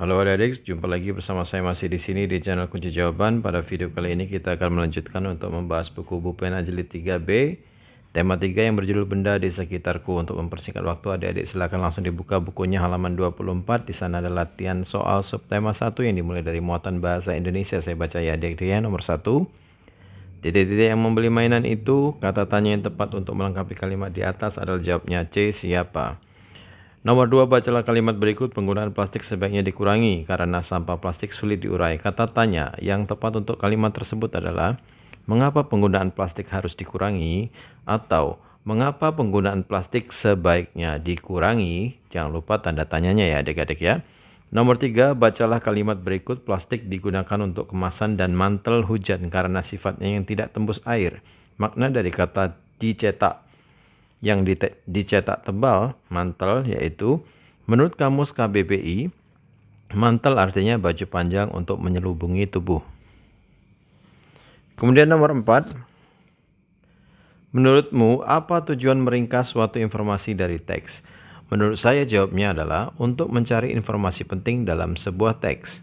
Halo adik-adik, jumpa lagi bersama saya masih di sini di channel Kunci Jawaban. Pada video kali ini kita akan melanjutkan untuk membahas buku Bupen jilid 3B. Tema 3 yang berjudul Benda di Sekitarku. Untuk mempersingkat waktu adik-adik silakan langsung dibuka bukunya halaman 24. Di sana ada latihan soal subtema 1 yang dimulai dari muatan bahasa Indonesia. Saya baca ya adik-adik ya nomor 1. Titik-titik yang membeli mainan itu, kata tanya yang tepat untuk melengkapi kalimat di atas adalah jawabnya C. Siapa? Nomor dua, bacalah kalimat berikut, penggunaan plastik sebaiknya dikurangi karena sampah plastik sulit diurai. Kata tanya yang tepat untuk kalimat tersebut adalah, mengapa penggunaan plastik harus dikurangi? Atau, mengapa penggunaan plastik sebaiknya dikurangi? Jangan lupa tanda tanyanya ya adik-adik ya. Nomor tiga, bacalah kalimat berikut, plastik digunakan untuk kemasan dan mantel hujan karena sifatnya yang tidak tembus air. Makna dari kata dicetak yang dicetak tebal mantel yaitu menurut kamus KBBI mantel artinya baju panjang untuk menyelubungi tubuh. Kemudian nomor 4 Menurutmu apa tujuan meringkas suatu informasi dari teks? Menurut saya jawabnya adalah untuk mencari informasi penting dalam sebuah teks.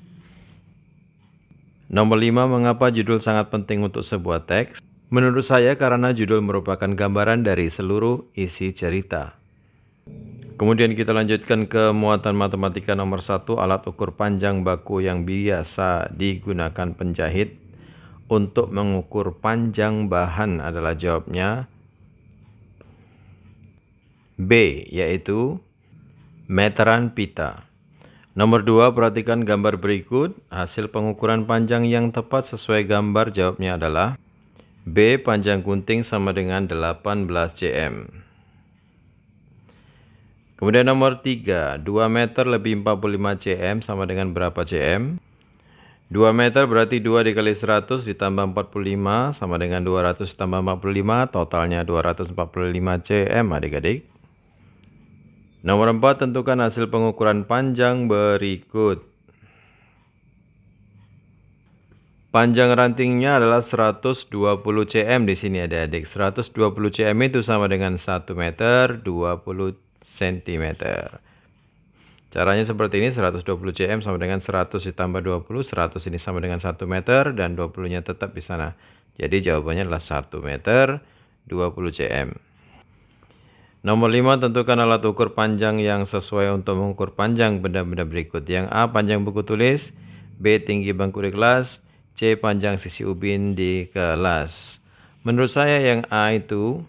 Nomor 5 mengapa judul sangat penting untuk sebuah teks? Menurut saya karena judul merupakan gambaran dari seluruh isi cerita. Kemudian kita lanjutkan ke muatan matematika nomor satu. alat ukur panjang baku yang biasa digunakan penjahit untuk mengukur panjang bahan adalah jawabnya B yaitu meteran pita. Nomor dua perhatikan gambar berikut. Hasil pengukuran panjang yang tepat sesuai gambar jawabnya adalah B panjang gunting sama dengan 18 cm. Kemudian nomor 3, 2 meter lebih 45 cm sama dengan berapa cm? 2 meter berarti 2 dikali 100 ditambah 45 sama dengan 200 tambah 45, totalnya 245 cm adik-adik. Nomor 4, tentukan hasil pengukuran panjang berikut. Panjang rantingnya adalah 120 cm di sini ada adik. 120 cm itu sama dengan 1 meter 20 cm. Caranya seperti ini 120 cm sama dengan 100 ditambah 20, 100 ini sama dengan 1 meter dan 20-nya tetap di sana. Jadi jawabannya adalah 1 meter 20 cm. Nomor 5 tentukan alat ukur panjang yang sesuai untuk mengukur panjang benda-benda berikut. Yang A panjang buku tulis, B tinggi bangku di kelas, C panjang sisi ubin di kelas. Menurut saya yang A itu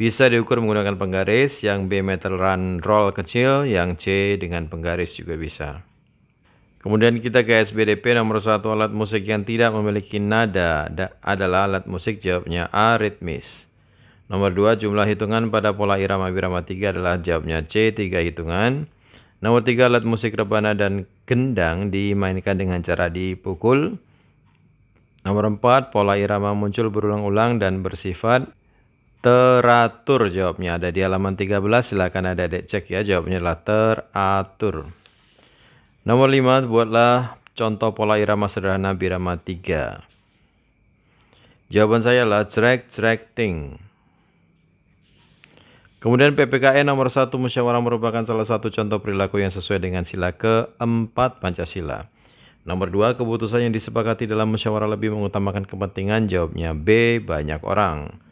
bisa diukur menggunakan penggaris, yang B meter run roll kecil, yang C dengan penggaris juga bisa. Kemudian kita ke SBDP nomor satu alat musik yang tidak memiliki nada adalah alat musik jawabnya A ritmis. Nomor 2 jumlah hitungan pada pola irama birama 3 adalah jawabnya C 3 hitungan. Nomor 3 alat musik rebana dan gendang dimainkan dengan cara dipukul. Nomor empat pola irama muncul berulang-ulang dan bersifat teratur jawabnya ada di halaman 13 silakan ada dek cek ya jawabnya adalah teratur. Nomor lima buatlah contoh pola irama sederhana birama tiga. Jawaban saya adalah track track ting. Kemudian PPKN e nomor satu musyawarah merupakan salah satu contoh perilaku yang sesuai dengan sila keempat Pancasila. Nomor dua, keputusan yang disepakati dalam musyawarah lebih mengutamakan kepentingan, jawabnya B, banyak orang.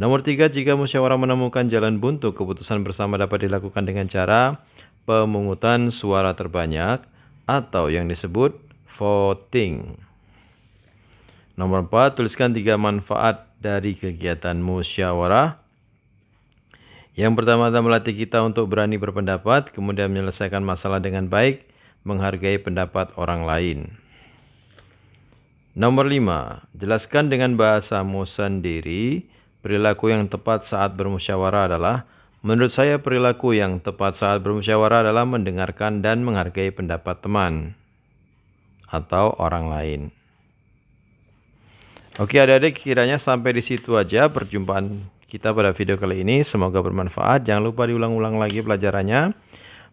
Nomor tiga, jika musyawarah menemukan jalan buntu, keputusan bersama dapat dilakukan dengan cara pemungutan suara terbanyak atau yang disebut voting. Nomor empat, tuliskan tiga manfaat dari kegiatan musyawarah. Yang pertama kita melatih kita untuk berani berpendapat, kemudian menyelesaikan masalah dengan baik, menghargai pendapat orang lain. Nomor 5. Jelaskan dengan bahasa musan diri perilaku yang tepat saat bermusyawarah adalah menurut saya perilaku yang tepat saat bermusyawarah adalah mendengarkan dan menghargai pendapat teman atau orang lain. Oke adik-adik kiranya sampai di situ aja perjumpaan kita pada video kali ini. Semoga bermanfaat. Jangan lupa diulang-ulang lagi pelajarannya.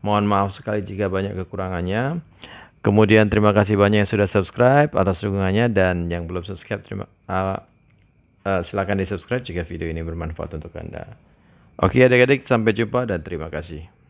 Mohon maaf sekali jika banyak kekurangannya. Kemudian terima kasih banyak yang sudah subscribe atas dukungannya dan yang belum subscribe terima uh, uh, silakan di subscribe jika video ini bermanfaat untuk anda. Oke adik-adik sampai jumpa dan terima kasih.